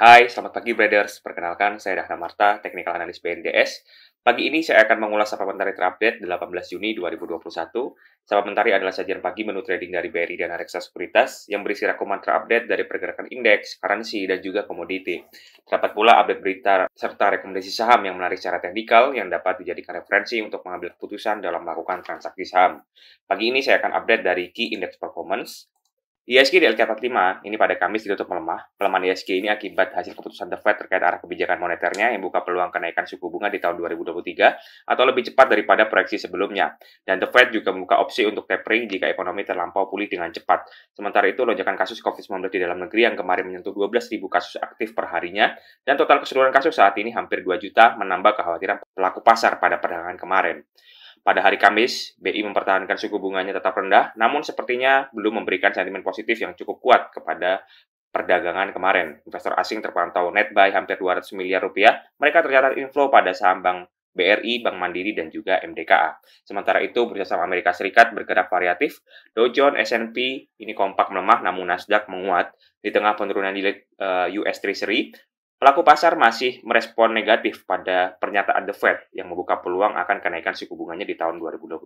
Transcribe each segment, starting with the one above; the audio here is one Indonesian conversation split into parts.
Hai, selamat pagi Brothers. Perkenalkan, saya Dahna Marta, Technical Analyst BNDS. Pagi ini saya akan mengulas sapa mentari terupdate 18 Juni 2021. Sapa mentari adalah sajian pagi menu trading dari BRI dan Reksa Sekuritas yang berisi rekomendasi terupdate dari pergerakan indeks, currency, dan juga komoditi. Terdapat pula update berita serta rekomendasi saham yang menarik secara teknikal yang dapat dijadikan referensi untuk mengambil keputusan dalam melakukan transaksi saham. Pagi ini saya akan update dari Key Index Performance, ISG di LK45 ini pada Kamis ditutup melemah. Pelemahan ISG ini akibat hasil keputusan The Fed terkait arah kebijakan moneternya yang buka peluang kenaikan suku bunga di tahun 2023 atau lebih cepat daripada proyeksi sebelumnya. Dan The Fed juga membuka opsi untuk tapering jika ekonomi terlampau pulih dengan cepat. Sementara itu, lonjakan kasus COVID-19 di dalam negeri yang kemarin menyentuh 12.000 kasus aktif perharinya dan total keseluruhan kasus saat ini hampir 2 juta menambah kekhawatiran pelaku pasar pada perdagangan kemarin. Pada hari Kamis, BI mempertahankan suku bunganya tetap rendah, namun sepertinya belum memberikan sentimen positif yang cukup kuat kepada perdagangan kemarin. Investor asing terpantau net buy hampir 200 miliar rupiah. Mereka tercatat inflow pada saham Bank BRI, Bank Mandiri, dan juga MDKA. Sementara itu, Bursa Saham Amerika Serikat bergerak variatif. Dow Jones, S&P ini kompak melemah, namun Nasdaq menguat. Di tengah penurunan nilai eh, US Treasury, Pelaku pasar masih merespon negatif pada pernyataan The Fed yang membuka peluang akan kenaikan suku bunganya di tahun 2023.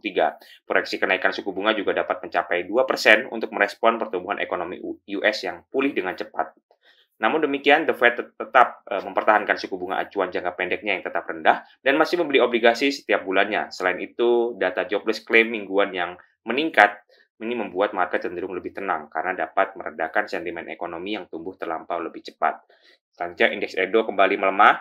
Proyeksi kenaikan suku bunga juga dapat mencapai 2% untuk merespon pertumbuhan ekonomi US yang pulih dengan cepat. Namun demikian, The Fed tetap eh, mempertahankan suku bunga acuan jangka pendeknya yang tetap rendah dan masih membeli obligasi setiap bulannya. Selain itu, data jobless claim mingguan yang meningkat ini membuat market cenderung lebih tenang karena dapat meredakan sentimen ekonomi yang tumbuh terlampau lebih cepat. Selanjutnya indeks Edo kembali melemah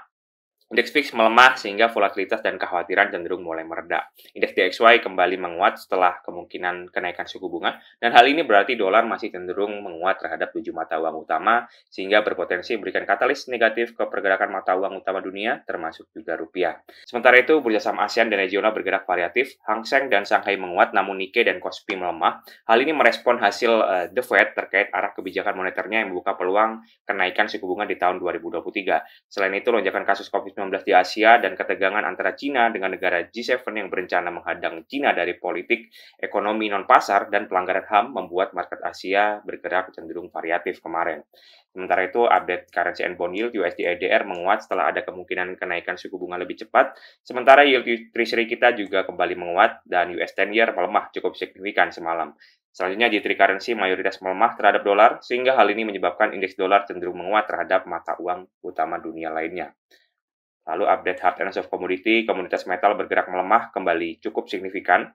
Indeks fix melemah sehingga volatilitas dan kekhawatiran cenderung mulai mereda. Indeks DXY kembali menguat setelah kemungkinan kenaikan suku bunga, dan hal ini berarti dolar masih cenderung menguat terhadap tujuh mata uang utama, sehingga berpotensi memberikan katalis negatif ke pergerakan mata uang utama dunia, termasuk juga rupiah. Sementara itu, bursa saham ASEAN dan regional bergerak variatif, Hang Seng dan Shanghai menguat, namun Nikkei dan Kospi melemah. Hal ini merespon hasil uh, The Fed terkait arah kebijakan moneternya yang membuka peluang kenaikan suku bunga di tahun 2023. Selain itu, lonjakan kasus COVID-19 di Asia dan ketegangan antara China dengan negara G7 yang berencana menghadang China dari politik, ekonomi non-pasar, dan pelanggaran HAM membuat market Asia bergerak cenderung variatif kemarin. Sementara itu, update currency and bond yield USD EDR menguat setelah ada kemungkinan kenaikan suku bunga lebih cepat, sementara yield treasury kita juga kembali menguat dan US 10 year melemah cukup signifikan semalam. Selanjutnya, G3 currency mayoritas melemah terhadap dolar, sehingga hal ini menyebabkan indeks dolar cenderung menguat terhadap mata uang utama dunia lainnya. Lalu update hard and soft commodity, komunitas metal bergerak melemah kembali cukup signifikan.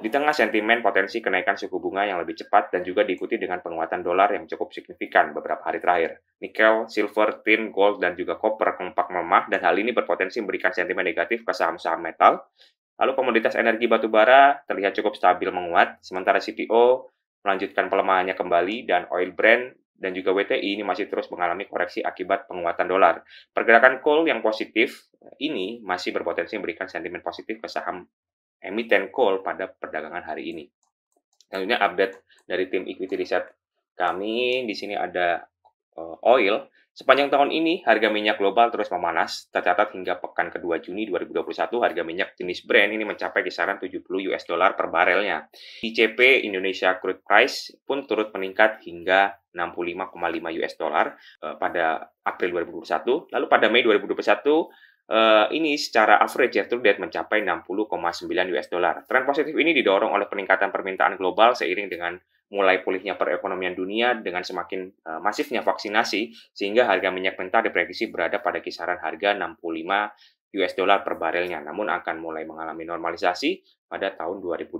Di tengah sentimen potensi kenaikan suku bunga yang lebih cepat dan juga diikuti dengan penguatan dolar yang cukup signifikan beberapa hari terakhir. Nikel, silver, tin, gold, dan juga koper kompak melemah dan hal ini berpotensi memberikan sentimen negatif ke saham-saham metal. Lalu komoditas energi batubara terlihat cukup stabil menguat, sementara CPO melanjutkan pelemahannya kembali dan oil brand dan juga WTI ini masih terus mengalami koreksi akibat penguatan dolar. Pergerakan coal yang positif ini masih berpotensi memberikan sentimen positif ke saham emiten coal pada perdagangan hari ini. Selanjutnya update dari tim equity riset kami di sini ada Eh, oil, sepanjang tahun ini harga minyak global terus memanas, tercatat hingga pekan kedua Juni 2021 harga minyak jenis Brent ini mencapai kisaran 70 US dollar per barelnya. ICP Indonesia Crude Price pun turut meningkat hingga 65,5 US dollar eh, pada April 2021. Lalu pada Mei 2021 Eh, ini secara average ya terlihat mencapai 60,9 US dollar. Tren positif ini didorong oleh peningkatan permintaan global seiring dengan mulai pulihnya perekonomian dunia dengan semakin uh, masifnya vaksinasi sehingga harga minyak mentah diprediksi berada pada kisaran harga 65 US dollar per barelnya namun akan mulai mengalami normalisasi pada tahun 2022.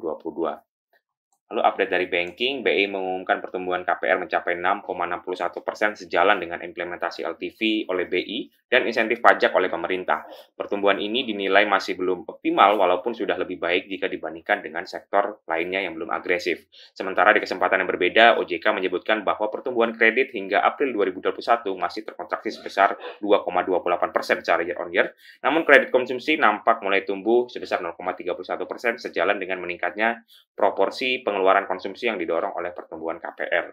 Lalu update dari banking, BI mengumumkan pertumbuhan KPR mencapai 6,61 persen sejalan dengan implementasi LTV oleh BI dan insentif pajak oleh pemerintah. Pertumbuhan ini dinilai masih belum optimal walaupun sudah lebih baik jika dibandingkan dengan sektor lainnya yang belum agresif. Sementara di kesempatan yang berbeda, OJK menyebutkan bahwa pertumbuhan kredit hingga April 2021 masih terkontraksi sebesar 2,28 persen secara year on year. Namun kredit konsumsi nampak mulai tumbuh sebesar 0,31 persen sejalan dengan meningkatnya proporsi pengelolaan pengeluaran konsumsi yang didorong oleh pertumbuhan KPR.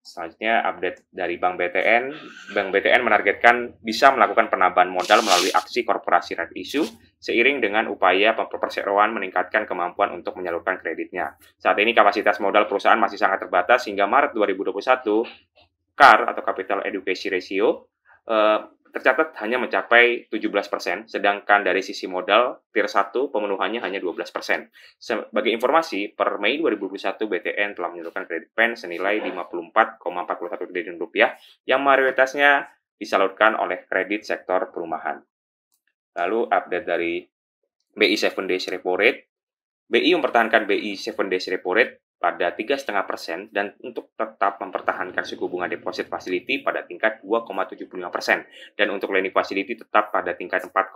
Selanjutnya update dari Bank BTN. Bank BTN menargetkan bisa melakukan penambahan modal melalui aksi korporasi red issue seiring dengan upaya perseroan meningkatkan kemampuan untuk menyalurkan kreditnya. Saat ini kapasitas modal perusahaan masih sangat terbatas hingga Maret 2021 CAR atau Capital Education Ratio eh, tercatat hanya mencapai 17%, sedangkan dari sisi modal, tier 1 pemenuhannya hanya 12%. Sebagai informasi, per Mei 2021 BTN telah menyalurkan kredit pen senilai 54,41 triliun rupiah yang mayoritasnya disalurkan oleh kredit sektor perumahan. Lalu update dari BI 7 Days Repo BI mempertahankan BI 7 Days Repo pada 3,5% dan untuk tetap mempertahankan suku bunga deposit facility pada tingkat 2,75% dan untuk lending facility tetap pada tingkat 4,25%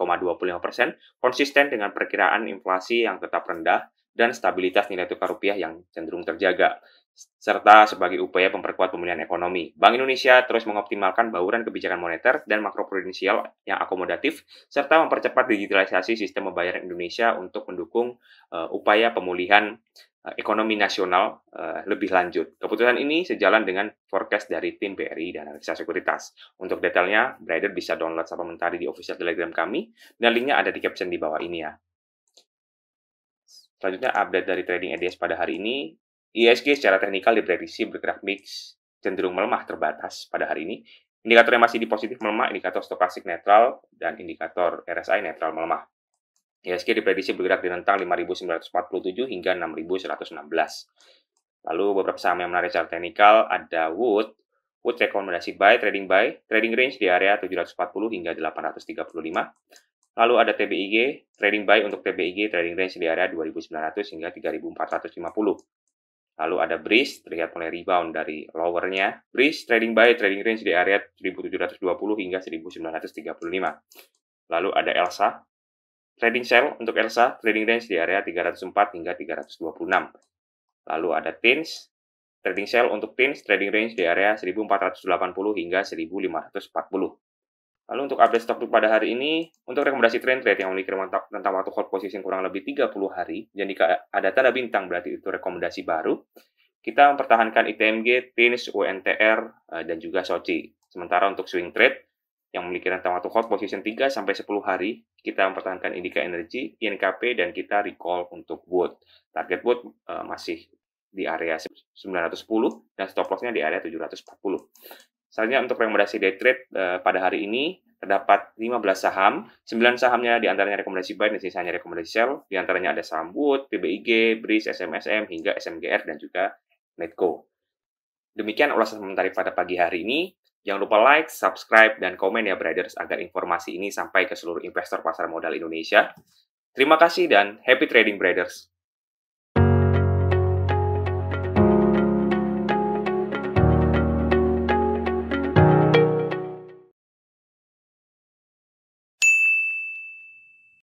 konsisten dengan perkiraan inflasi yang tetap rendah dan stabilitas nilai tukar rupiah yang cenderung terjaga serta sebagai upaya memperkuat pemulihan ekonomi. Bank Indonesia terus mengoptimalkan bauran kebijakan moneter dan makroprudensial yang akomodatif, serta mempercepat digitalisasi sistem pembayaran Indonesia untuk mendukung uh, upaya pemulihan Eh, ekonomi nasional eh, lebih lanjut. Keputusan ini sejalan dengan forecast dari tim BRI dan analisa sekuritas. Untuk detailnya, Brader bisa download mentari di official Telegram kami, dan linknya ada di caption di bawah ini ya. Selanjutnya, update dari trading EDS pada hari ini. ISG secara teknikal diprediksi bergerak mix cenderung melemah terbatas pada hari ini. Indikatornya masih di positif melemah, indikator stokastik netral, dan indikator RSI netral melemah. IHSG ya, diprediksi bergerak di rentang 5.947 hingga 6.116. Lalu beberapa saham yang menarik secara teknikal ada Wood. Wood rekomendasi buy, trading buy, trading range di area 740 hingga 835. Lalu ada TBIG, trading buy untuk TBIG, trading range di area 2.900 hingga 3.450. Lalu ada Breeze, terlihat mulai rebound dari lowernya. Breeze, trading buy, trading range di area 1.720 hingga 1.935. Lalu ada Elsa, Trading sell untuk Elsa, trading range di area 304 hingga 326. Lalu ada Tins, trading sell untuk Tins, trading range di area 1480 hingga 1540. Lalu untuk update stok pada hari ini, untuk rekomendasi trend trade yang memiliki rentang waktu hold position kurang lebih 30 hari, Jadi jika ada tanda bintang berarti itu rekomendasi baru, kita mempertahankan ITMG, Tins, UNTR, eh, dan juga SOCI. Sementara untuk swing trade, yang memiliki rentang waktu hold position 3 sampai 10 hari, kita mempertahankan indika energi, INKP, dan kita recall untuk wood. Target wood uh, masih di area 910 dan stop lossnya di area 740. Selanjutnya untuk rekomendasi day trade uh, pada hari ini terdapat 15 saham, 9 sahamnya diantaranya rekomendasi buy dan sisanya rekomendasi sell, diantaranya ada saham Wood, PBIG, BRIS, SMSM, hingga SMGR dan juga Netco. Demikian ulasan sementara pada pagi hari ini. Jangan lupa like, subscribe, dan komen ya brothers, agar informasi ini sampai ke seluruh investor pasar modal Indonesia. Terima kasih dan happy trading brothers.